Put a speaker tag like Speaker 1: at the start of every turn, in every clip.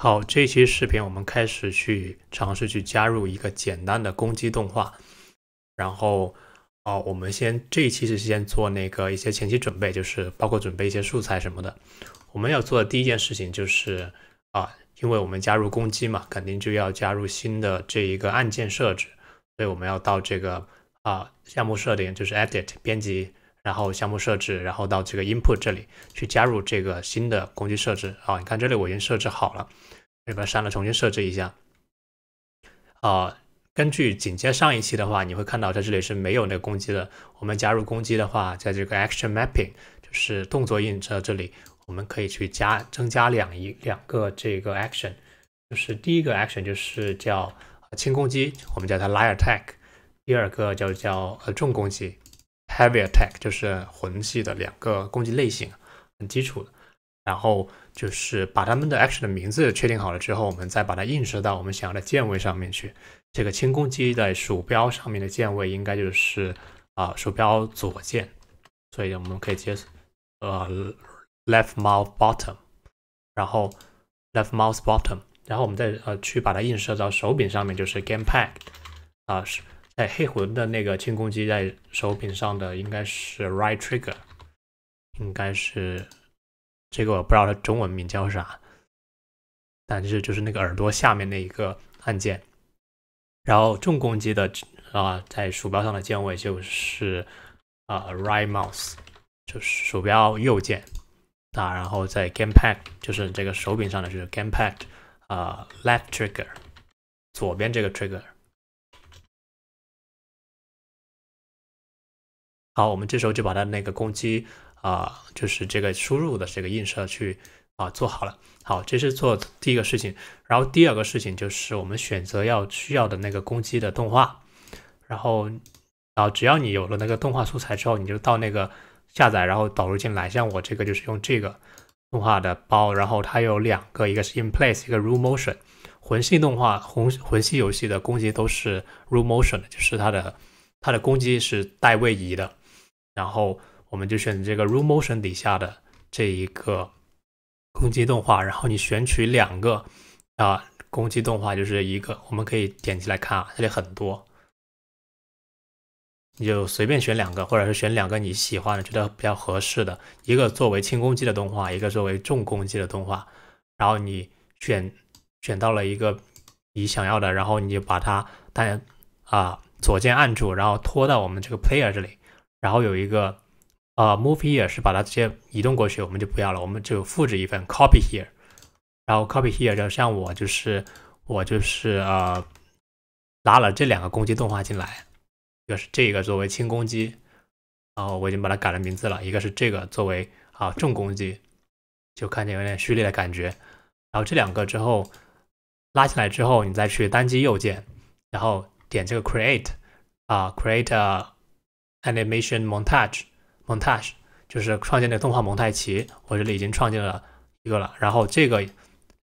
Speaker 1: 好，这期视频我们开始去尝试去加入一个简单的攻击动画。然后，啊，我们先这一期是先做那个一些前期准备，就是包括准备一些素材什么的。我们要做的第一件事情就是啊，因为我们加入攻击嘛，肯定就要加入新的这一个按键设置，所以我们要到这个啊项目设定，就是 edit 编辑。然后项目设置，然后到这个 input 这里去加入这个新的攻击设置啊。你看这里我已经设置好了，你把它删了，重新设置一下。啊，根据紧接上一期的话，你会看到在这里是没有那个攻击的。我们加入攻击的话，在这个 action mapping 就是动作映射这里，我们可以去加增加两一两个这个 action，就是第一个 action 就是叫轻攻击，我们叫它 l i a r attack，第二个叫叫呃重攻击。Heavy attack 就是魂系的两个攻击类型，很基础的。然后就是把他们的 action 的名字确定好了之后，我们再把它映射到我们想要的键位上面去。这个轻攻击在鼠标上面的键位应该就是啊鼠标左键，所以我们可以接呃 left mouse bottom，然后 left mouse bottom，然后我们再呃去把它映射到手柄上面就是 gamepad 啊是。在黑魂的那个轻攻击在手柄上的应该是 right trigger，应该是这个我不知道它中文名叫啥，但是就是那个耳朵下面那一个按键。然后重攻击的啊，在鼠标上的键位就是啊 right mouse，就是鼠标右键。啊，然后在 gamepad，就是这个手柄上的就是 gamepad，啊 left trigger，左边这个 trigger。好，我们这时候就把它那个攻击啊，就是这个输入的这个映射去啊做好了。好，这是做第一个事情。然后第二个事情就是我们选择要需要的那个攻击的动画。然后，然后只要你有了那个动画素材之后，你就到那个下载，然后导入进来。像我这个就是用这个动画的包。然后它有两个，一个是 in place，一个 room motion。魂系动画，魂魂系游戏的攻击都是 room motion，就是它的它的攻击是带位移的。然后我们就选择这个 Room Motion 底下的这一个攻击动画，然后你选取两个啊攻击动画，就是一个我们可以点击来看啊，这里很多，你就随便选两个，或者是选两个你喜欢的、觉得比较合适的，一个作为轻攻击的动画，一个作为重攻击的动画。然后你选选到了一个你想要的，然后你就把它，但啊左键按住，然后拖到我们这个 Player 这里。然后有一个，呃，move here 是把它直接移动过去，我们就不要了，我们就复制一份，copy here。然后 copy here 就像我就是我就是呃拉了这两个攻击动画进来，一个是这个作为轻攻击，然后我已经把它改了名字了，一个是这个作为啊重攻击，就看见有点序列的感觉。然后这两个之后拉进来之后，你再去单击右键，然后点这个 create 啊 create。Animation Montage，Montage 就是创建的动画蒙太奇，我这里已经创建了一个了。然后这个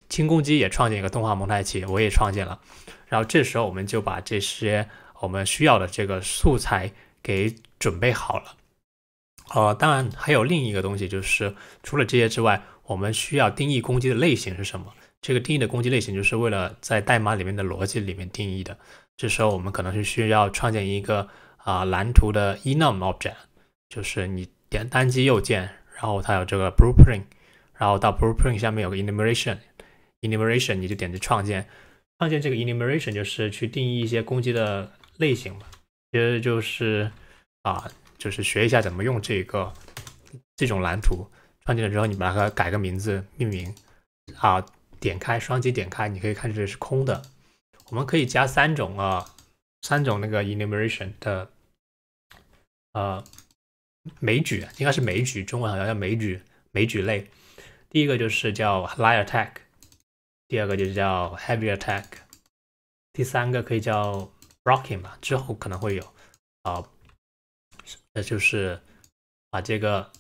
Speaker 1: 轻攻击也创建一个动画蒙太奇，我也创建了。然后这时候我们就把这些我们需要的这个素材给准备好了。呃，当然还有另一个东西，就是除了这些之外，我们需要定义攻击的类型是什么。这个定义的攻击类型就是为了在代码里面的逻辑里面定义的。这时候我们可能是需要创建一个。啊，蓝图的 enum object 就是你点单击右键，然后它有这个 blueprint，然后到 blueprint 下面有个 enumeration，enumeration 你就点击创建，创建这个 enumeration 就是去定义一些攻击的类型嘛。其实就是啊，就是学一下怎么用这个这种蓝图。创建了之后，你把它改个名字命名。啊，点开双击点开，你可以看这是空的。我们可以加三种啊。三种那个 enumeration 的呃枚举，应该是枚举，中文好像叫枚举枚举类。第一个就是叫 lie attack，第二个就是叫 heavy attack，第三个可以叫 r o c k i n g 吧。之后可能会有啊，那就是把这个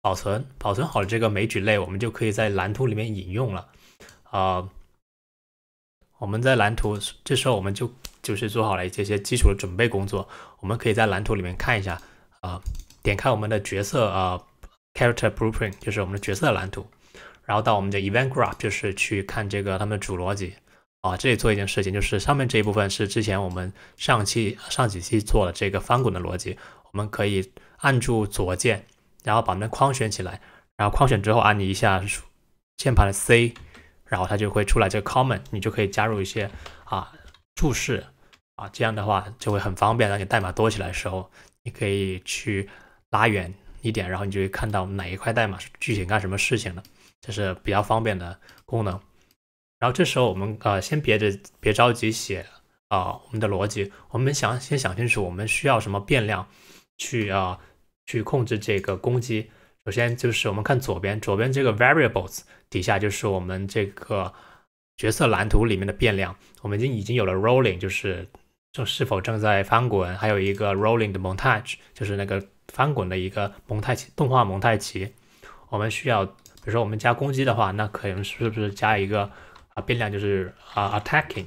Speaker 1: 保存保存好这个枚举类，我们就可以在蓝图里面引用了。啊，我们在蓝图这时候我们就。就是做好了这些基础的准备工作，我们可以在蓝图里面看一下，啊，点开我们的角色啊，Character Blueprint 就是我们的角色蓝图，然后到我们的 Event Graph 就是去看这个他们的主逻辑，啊，这里做一件事情，就是上面这一部分是之前我们上期上几期做的这个翻滚的逻辑，我们可以按住左键，然后把那框选起来，然后框选之后按你一下键盘的 C，然后它就会出来这个 Comment，你就可以加入一些啊注释。啊，这样的话就会很方便。当你代码多起来的时候，你可以去拉远一点，然后你就会看到哪一块代码是具体干什么事情的，这是比较方便的功能。然后这时候我们呃，先别着别着急写啊，我们的逻辑，我们想先想清楚我们需要什么变量去啊去控制这个攻击。首先就是我们看左边，左边这个 variables 底下就是我们这个角色蓝图里面的变量，我们已经已经有了 rolling，就是。就是否正在翻滚，还有一个 rolling 的蒙太奇，就是那个翻滚的一个蒙太奇动画蒙太奇。我们需要，比如说我们加攻击的话，那可能是不是加一个啊变量，就是啊 attacking，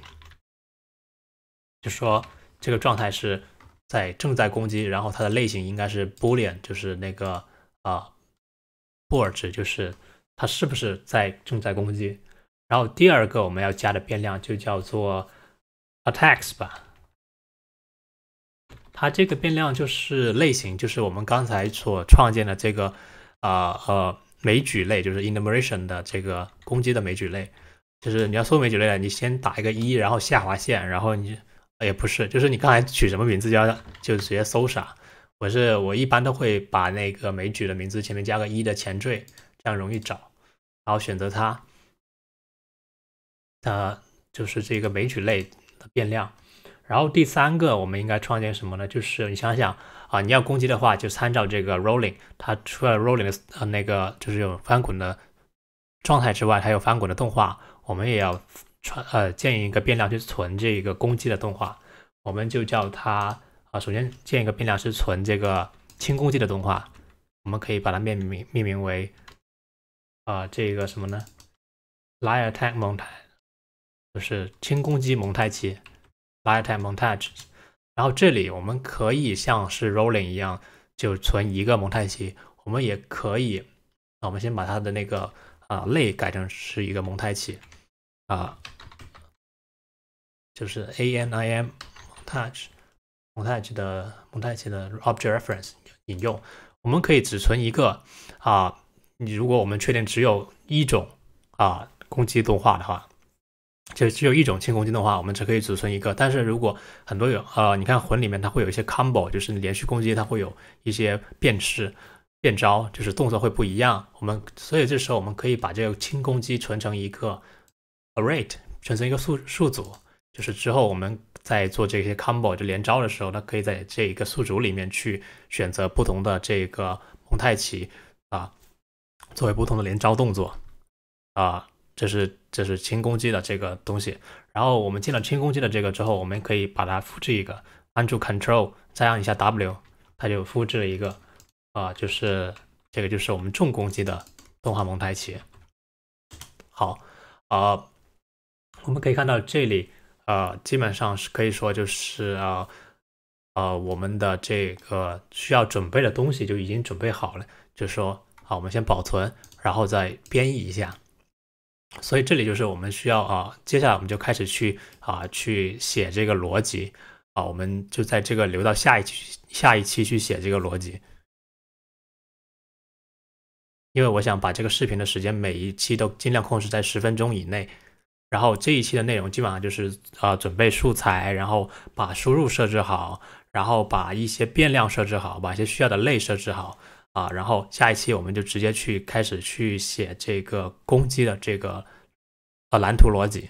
Speaker 1: 就说这个状态是在正在攻击，然后它的类型应该是 boolean，就是那个啊布尔值，就是它是不是在正在攻击。然后第二个我们要加的变量就叫做 attacks 吧。它这个变量就是类型，就是我们刚才所创建的这个，呃呃枚举类，就是 enumeration 的这个攻击的枚举类。就是你要搜枚举类，的，你先打一个一，然后下划线，然后你也不是，就是你刚才取什么名字，就要就直接搜啥。我是我一般都会把那个枚举的名字前面加个一的前缀，这样容易找，然后选择它。它就是这个枚举类的变量。然后第三个，我们应该创建什么呢？就是你想想啊，你要攻击的话，就参照这个 rolling，它除了 rolling 的那个就是有翻滚的状态之外，还有翻滚的动画。我们也要传呃，建一个变量去存这一个攻击的动画，我们就叫它啊。首先建一个变量是存这个轻攻击的动画，我们可以把它命名命名为啊这个什么呢？light attack montage，就是轻攻击蒙太奇。LifetimeMontage，然后这里我们可以像是 Rolling 一样，就存一个蒙太奇。我们也可以，我们先把它的那个啊类改成是一个蒙太奇啊，就是 ANIMMontageMontage 的蒙太奇的 ObjectReference 引用。我们可以只存一个啊，你如果我们确定只有一种啊攻击动画的话。就只有一种轻攻击的话，我们只可以组存一个。但是如果很多有呃，你看魂里面它会有一些 combo，就是连续攻击，它会有一些变式、变招，就是动作会不一样。我们所以这时候我们可以把这个轻攻击存成一个 array，存成一个数数组。就是之后我们在做这些 combo 就连招的时候，它可以在这一个数组里面去选择不同的这个蒙太奇啊，作为不同的连招动作啊。这是这是轻攻击的这个东西，然后我们进了轻攻击的这个之后，我们可以把它复制一个，按住 Control 再按一下 W，它就复制了一个，啊，就是这个就是我们重攻击的动画蒙太奇。好，啊，我们可以看到这里，呃，基本上是可以说就是啊，呃，我们的这个需要准备的东西就已经准备好了，就说好，我们先保存，然后再编译一下。所以这里就是我们需要啊，接下来我们就开始去啊，去写这个逻辑啊，我们就在这个留到下一期下一期去写这个逻辑，因为我想把这个视频的时间每一期都尽量控制在十分钟以内，然后这一期的内容基本上就是啊，准备素材，然后把输入设置好，然后把一些变量设置好，把一些需要的类设置好。啊，然后下一期我们就直接去开始去写这个攻击的这个呃蓝图逻辑。